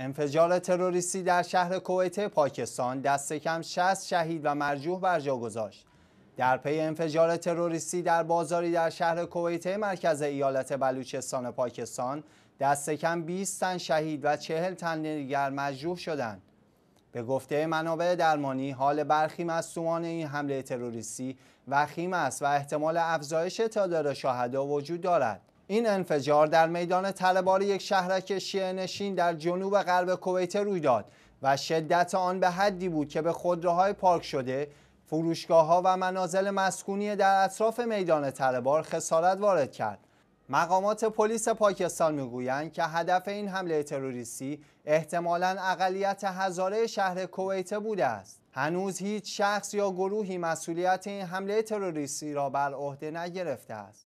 انفجار تروریستی در شهر کویت پاکستان دست کم 60 شهید و مرجوح بر جا گذاشت. در پی انفجار تروریستی در بازاری در شهر کویت مرکز ایالت بلوچستان پاکستان دست کم 20 تن شهید و 40 تن دیگر مجروح شدند. به گفته منابع درمانی حال برخی مصدومان این حمله تروریستی وخیم است و احتمال افزایش تعداد شهدا وجود دارد. این انفجار در میدان تلبار یک شهرک شیعه نشین در جنوب غرب کویت روی داد و شدت آن به حدی بود که به خودروهای پارک شده فروشگاه ها و منازل مسکونی در اطراف میدان تلبار خسارت وارد کرد مقامات پلیس پاکستان میگویند که هدف این حمله تروریستی احتمالا اقلیت هزاره شهر کویت بوده است هنوز هیچ شخص یا گروهی مسئولیت این حمله تروریستی را بر عهده نگرفته است